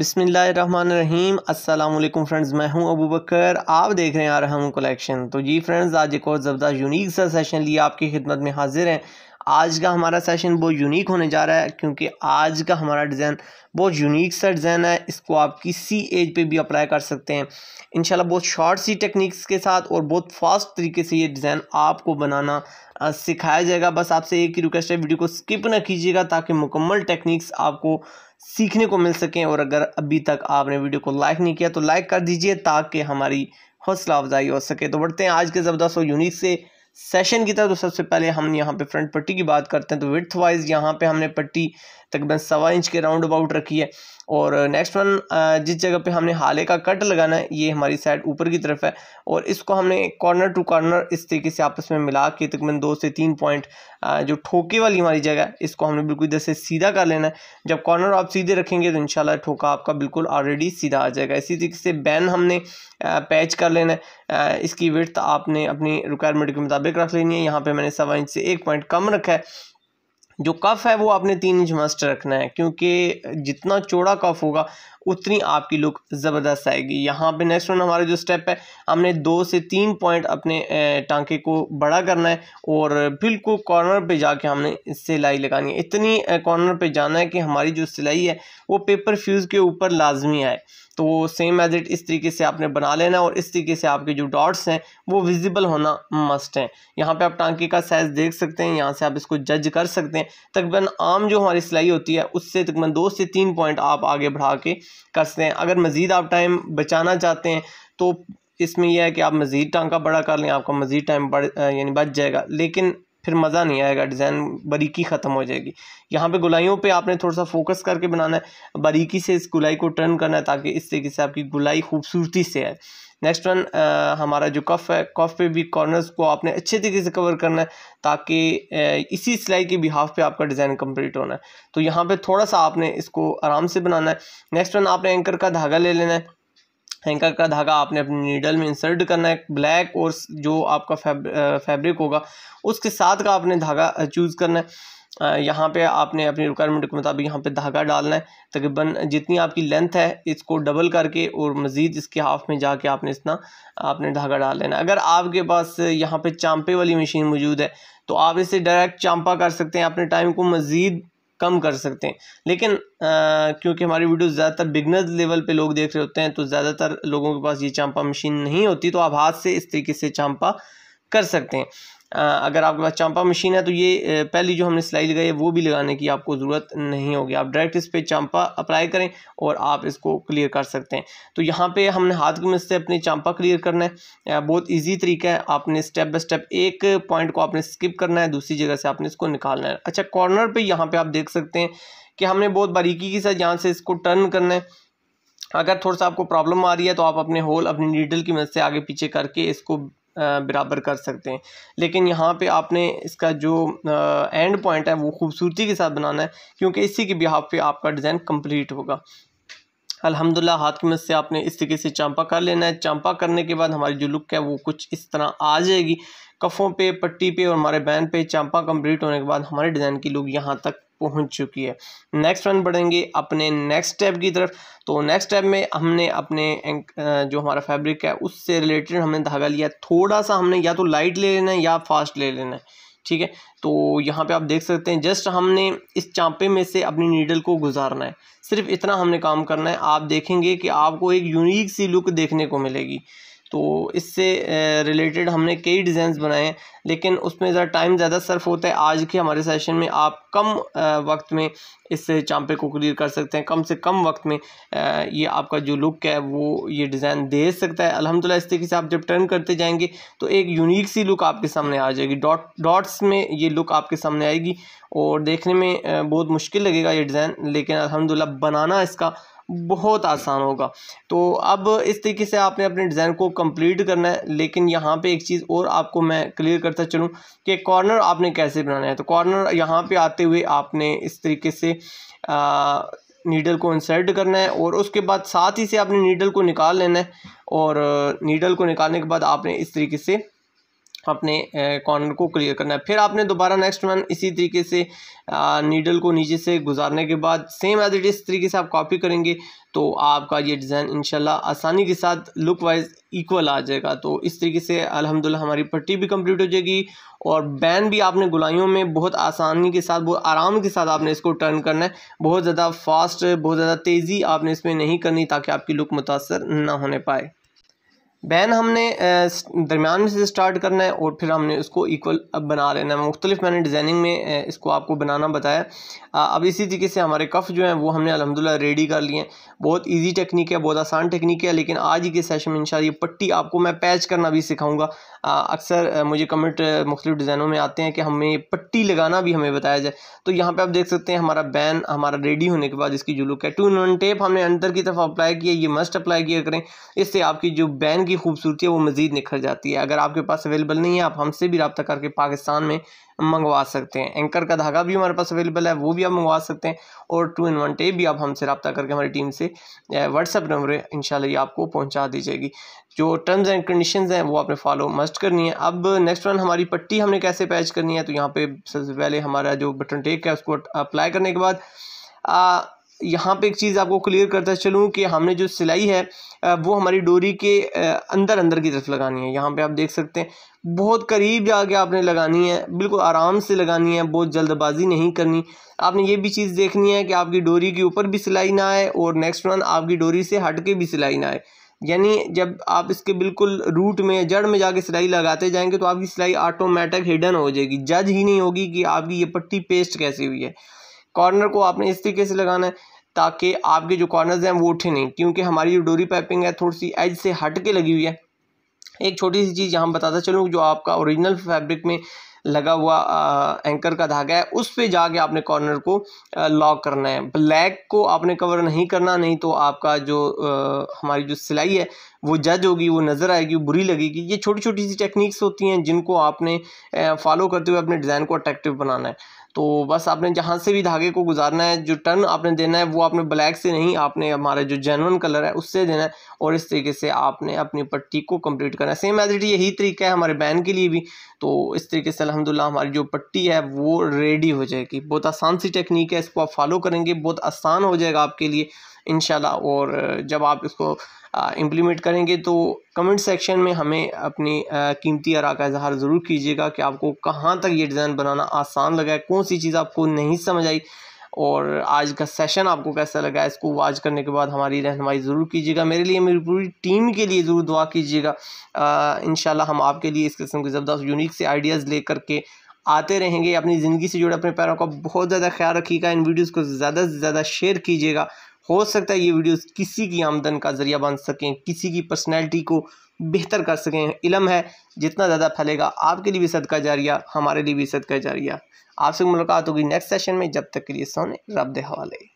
बिसमीम अल्लाम फ्रेंड्स मैं हूं अबू बकर आप देख रहे हैं आ रहा हूँ कलेक्शन तो जी फ्रेंड्स आज एक और ज़बरदस्त यूनिक सा सेशन लिए आपकी खिदमत में हाजिर हैं आज का हमारा सेशन बहुत यूनिक होने जा रहा है क्योंकि आज का हमारा डिज़ाइन बहुत यूनिक सा डिज़ाइन है इसको आप किसी एज पे भी अप्लाई कर सकते हैं इंशाल्लाह बहुत शॉर्ट सी टेक्निक्स के साथ और बहुत फास्ट तरीके से ये डिज़ाइन आपको बनाना सिखाया जाएगा बस आपसे एक ही रिक्वेस्ट है वीडियो को स्किप ना कीजिएगा ताकि मुकम्मल टेक्निक्स आपको सीखने को मिल सकें और अगर अभी तक आपने वीडियो को लाइक नहीं किया तो लाइक कर दीजिए ताकि हमारी हौसला अफजाई हो सके तो बढ़ते हैं आज के ज़बरदस्त और यूनिक से सेशन की तरफ तो सबसे पहले हम यहाँ पे फ्रंट पट्टी की बात करते हैं तो विथ वाइज यहाँ पे हमने पट्टी तकरीबन सवा इंच के राउंड अबाउट रखी है और नेक्स्ट वन जिस जगह पे हमने हाले का कट लगाना है ये हमारी साइड ऊपर की तरफ है और इसको हमने कॉर्नर टू कॉर्नर इस तरीके से आपस में मिला के तकरीबन दो से तीन पॉइंट जो ठोके वाली हमारी जगह है इसको हमने बिल्कुल इधर से सीधा कर लेना है जब कॉर्नर आप सीधे रखेंगे तो इन ठोका आपका बिल्कुल ऑलरेडी सीधा आ जाएगा इसी तरीके से बैन हमने पैच कर लेना है इसकी विर्थ आपने अपनी रिक्वायरमेंट के मुताबिक रख लेनी है यहाँ पर मैंने सवा इंच से एक पॉइंट कम रखा है जो कफ़ है वो आपने तीन इंच मस्ट रखना है क्योंकि जितना चौड़ा कफ़ होगा उतनी आपकी लुक ज़बरदस्त आएगी यहाँ पे नेक्स्ट वन हमारा जो स्टेप है हमने दो से तीन पॉइंट अपने टांके को बड़ा करना है और बिल्कुल कॉर्नर पे जाके हमने सिलाई लगानी है इतनी कॉर्नर पे जाना है कि हमारी जो सिलाई है वो पेपर फ्यूज़ के ऊपर लाजमी आए तो सेम एज इट इस तरीके से आपने बना लेना है और इस तरीके से आपके जो डॉट्स हैं वो विजिबल होना मस्ट है यहाँ पे आप टांके का साइज़ देख सकते हैं यहाँ से आप इसको जज कर सकते हैं तकरीबन आम जो हमारी सिलाई होती है उससे तकरीबन दो से तीन पॉइंट आप आगे बढ़ा के कर सकते हैं अगर मज़ीद आप टाइम बचाना चाहते हैं तो इसमें यह है कि आप मज़ीद टांका बड़ा कर लें आपका मज़ीद टाइम बढ़ यानी बच जाएगा लेकिन फिर मज़ा नहीं आएगा डिज़ाइन बारीकी ख़त्म हो जाएगी यहाँ पे गुलाइयों पे आपने थोड़ा सा फोकस करके बनाना है बारीकी से इस गुलाई को टर्न करना है ताकि इस तरीके से आपकी गुलाई खूबसूरती से आए नेक्स्ट वन हमारा जो कफ है कफ पे भी कॉर्नर्स को आपने अच्छे तरीके से कवर करना है ताकि इसी सिलाई के बिहाफ पे आपका डिज़ाइन कंप्लीट होना है तो यहाँ पे थोड़ा सा आपने इसको आराम से बनाना है नेक्स्ट वन आपने एंकर का धागा ले लेना है हैंकर का धागा आपने अपने नीडल में इंसर्ट करना है ब्लैक और जो आपका फैब फैब्रिक होगा उसके साथ का आपने धागा चूज़ करना है यहाँ पे आपने अपनी रिक्वायरमेंट के मुताबिक यहाँ पे धागा डालना है तकरीबन जितनी आपकी लेंथ है इसको डबल करके और मज़ीद इसके हाफ में जाके आपने इतना आपने धागा डाल लेना अगर आपके पास यहाँ पे चांपे वाली मशीन मौजूद है तो आप इसे डायरेक्ट चांपा कर सकते हैं अपने टाइम को मज़ीद कम कर सकते हैं लेकिन क्योंकि हमारी वीडियो ज़्यादातर बिगनर लेवल पे लोग देख रहे होते हैं तो ज़्यादातर लोगों के पास ये चांपा मशीन नहीं होती तो आप हाथ से इस तरीके से चांपा कर सकते हैं अगर आपके पास चांपा मशीन है तो ये पहली जो हमने सिलाई लगाई है वो भी लगाने की आपको ज़रूरत नहीं होगी आप डायरेक्ट इस पर चांपा अप्लाई करें और आप इसको क्लियर कर सकते हैं तो यहाँ पे हमने हाथ की मदद से अपने चांपा क्लियर करना है बहुत इजी तरीका है आपने स्टेप बाई स्टेप एक पॉइंट को आपने स्किप करना है दूसरी जगह से आपने इसको निकालना है अच्छा कॉर्नर पर यहाँ पर आप देख सकते हैं कि हमने बहुत बारीकी के साथ यहाँ से इसको टर्न करना है अगर थोड़ा सा आपको प्रॉब्लम आ रही है तो आप अपने होल अपनी नीडल की मदद से आगे पीछे करके इसको बराबर कर सकते हैं लेकिन यहाँ पे आपने इसका जो एंड पॉइंट है वो खूबसूरती के साथ बनाना है क्योंकि इसी के बिहाफ पे आपका डिज़ाइन कंप्लीट होगा अल्हम्दुलिल्लाह हाथ की मदद से आपने इस तरीके से चांपा कर लेना है चांपा करने के बाद हमारी जो लुक है वो कुछ इस तरह आ जाएगी कफ़ों पे पट्टी पे और हमारे बैन पे चांपा कंप्लीट होने के बाद हमारे डिज़ाइन की लुक यहाँ तक पहुंच चुकी है नेक्स्ट वन बढ़ेंगे अपने नेक्स्ट स्टेप की तरफ तो नेक्स्ट स्टेप में हमने अपने जो हमारा फैब्रिक है उससे रिलेटेड हमने धागा लिया थोड़ा सा हमने या तो लाइट ले लेना है या फास्ट ले लेना है ठीक है तो यहाँ पे आप देख सकते हैं जस्ट हमने इस चांपे में से अपनी नीडल को गुजारना है सिर्फ इतना हमने काम करना है आप देखेंगे कि आपको एक यूनिक सी लुक देखने को मिलेगी तो इससे रिलेटेड हमने कई डिज़ाइन बनाए हैं लेकिन उसमें ज़रा टाइम ज़्यादा सर्फ होता है आज के हमारे सेशन में आप कम वक्त में इस चांपे को क्लियर कर सकते हैं कम से कम वक्त में ये आपका जो लुक है वो ये डिज़ाइन दे सकता है अलहमदिल्ला इस तरीके से आप जब टर्न करते जाएंगे तो एक यूनिक सी लुक आपके सामने आ जाएगी डॉट डॉट्स में ये लुक आपके सामने आएगी और देखने में बहुत मुश्किल लगेगा ये डिज़ाइन लेकिन अलहमदिल्ला बनाना इसका बहुत आसान होगा तो अब इस तरीके से आपने अपने डिज़ाइन को कंप्लीट करना है लेकिन यहाँ पे एक चीज़ और आपको मैं क्लियर करता चलूँ कि कॉर्नर आपने कैसे बनाना है तो कॉर्नर यहाँ पे आते हुए आपने इस तरीके से नीडल को इंसर्ट करना है और उसके बाद साथ ही से आपने नीडल को निकाल लेना है और नीडल को निकालने के बाद आपने इस तरीके से अपने कॉर्नर को क्लियर करना है फिर आपने दोबारा नेक्स्ट वन इसी तरीके से नीडल को नीचे से गुजारने के बाद सेम एज इट इस तरीके से आप कॉपी करेंगे तो आपका ये डिज़ाइन इनशाला आसानी के साथ लुक वाइज इक्वल आ जाएगा तो इस तरीके से अल्हम्दुलिल्लाह हमारी पट्टी भी कंप्लीट हो जाएगी और बैन भी आपने गुलाइयों में बहुत आसानी के साथ बहुत आराम के साथ आपने इसको टर्न करना है बहुत ज़्यादा फास्ट बहुत ज़्यादा तेज़ी आपने इसमें नहीं करनी ताकि आपकी लुक मुतासर ना होने पाए बैन हमने दरमियान में से स्टार्ट करना है और फिर हमने इसको इक्वल अब बना लेना है मुख्तलिफ मैंने डिज़ाइनिंग में इसको आपको बनाना बताया अब इसी तरीके से हमारे कफ़ जो हैं वो हमने अलहमदिल्ला रेडी कर लिए हैं बहुत इजी टेक्निक है बहुत आसान टेक्निक है लेकिन आज ही के सेशन में इन ये पट्टी आपको मैं पैच करना भी सिखाऊंगा अक्सर मुझे कमेंट मुख्तु डिज़ाइनों में आते हैं कि हमें पट्टी लगाना भी हमें बताया जाए तो यहाँ पे आप देख सकते हैं हमारा बैन हमारा रेडी होने के बाद इसकी जो लुक है टू इन टेप हमने अंदर की तरफ अप्लाई किया ये मस्ट अप्लाई किया करें इससे आपकी जो बैन की खूबसूरती है वो मज़ीद निखर जाती है अगर आपके पास अवेलेबल नहीं है आप हमसे भी रबता करके पाकिस्तान में मंगवा सकते हैं एंकर का धागा भी हमारे पास अवेलेबल है वो भी आप मंगवा सकते हैं और टू इन वन टेप भी आप हमसे रब्ता करके हमारी टीम से व्हाट्सअप नंबर इन ये आपको पहुँचा दी जाएगी जो टर्म्स एंड कंडीशन हैं वो आपने फॉलो मस्ट करनी है अब नेक्स्ट वन हमारी पट्टी हमने कैसे पैच करनी है तो यहाँ पे सबसे पहले हमारा जो बटन टेक है उसको अप्लाई करने के बाद यहाँ पे एक चीज़ आपको क्लियर करता चलूँ कि हमने जो सिलाई है वो हमारी डोरी के अंदर अंदर की तरफ लगानी है यहाँ पे आप देख सकते हैं बहुत करीब जाके आपने लगानी है बिल्कुल आराम से लगानी है बहुत जल्दबाजी नहीं करनी आपने ये भी चीज़ देखनी है कि आपकी डोरी के ऊपर भी सिलाई ना आए और नेक्स्ट वन आपकी डोरी से हट के भी सिलाई ना आए यानी जब आप इसके बिल्कुल रूट में जड़ में जाके सिलाई लगाते जाएंगे तो आपकी सिलाई ऑटोमेटिक हिडन हो जाएगी जज ही नहीं होगी कि आपकी ये पट्टी पेस्ट कैसी हुई है कॉर्नर को आपने इस तरीके से लगाना है ताकि आपके जो कॉर्नर्स हैं वो उठे नहीं क्योंकि हमारी जो डोरी पाइपिंग है थोड़ी सी एज से हट के लगी हुई है एक छोटी सी चीज़ यहाँ बताता चलूँ जो आपका ओरिजिनल फैब्रिक में लगा हुआ आ, एंकर का धागा है उस पे जाके आपने कॉर्नर को लॉक करना है ब्लैक को आपने कवर नहीं करना नहीं तो आपका जो आ, हमारी जो सिलाई है वो जज होगी वो नज़र आएगी वो बुरी लगेगी ये छोटी छोटी सी टेक्निक्स होती हैं जिनको आपने फॉलो करते हुए अपने डिज़ाइन को अट्रैक्टिव बनाना है तो बस आपने जहाँ से भी धागे को गुजारना है जो टर्न आपने देना है वो आपने ब्लैक से नहीं आपने हमारा जो जेनवन कलर है उससे देना है और इस तरीके से आपने अपनी पट्टी को कंप्लीट करना है सेम एज इट यही तरीका है हमारे बैन के लिए भी तो इस तरीके से अलहमदिल्ला हमारी जो पट्टी है वो रेडी हो जाएगी बहुत आसान सी टेक्निक है इसको आप फॉलो करेंगे बहुत आसान हो जाएगा आपके लिए इन और जब आप इसको इम्प्लीमेंट करेंगे तो कमेंट सेक्शन में हमें अपनी कीमती अरा का इजहार ज़रूर कीजिएगा कि आपको कहाँ तक ये डिज़ाइन बनाना आसान लगा है कौन सी चीज़ आपको नहीं समझ आई और आज का सेशन आपको कैसा लगा इसको वाच करने के बाद हमारी रहनमाई ज़रूर कीजिएगा मेरे लिए मेरी पूरी टीम के लिए ज़रूर दुआ कीजिएगा इन हम आपके लिए इस किस्म के ज़बरदस्त यूनिक से आइडियाज़ लेकर के आते रहेंगे अपनी ज़िंदगी से जुड़े अपने पैरों का बहुत ज़्यादा ख्याल रखिएगा इन वीडियोज़ को ज़्यादा से ज़्यादा शेयर कीजिएगा हो सकता है ये वीडियोस किसी की आमदन का ज़रिया बन सकें किसी की पर्सनैलिटी को बेहतर कर सकें इलम है जितना ज़्यादा फैलेगा आपके लिए भी सदका जारिया हमारे लिए भी सदका जारिया आपसे मुलाकात होगी नेक्स्ट सेशन में जब तक के लिए सोने रब हवाले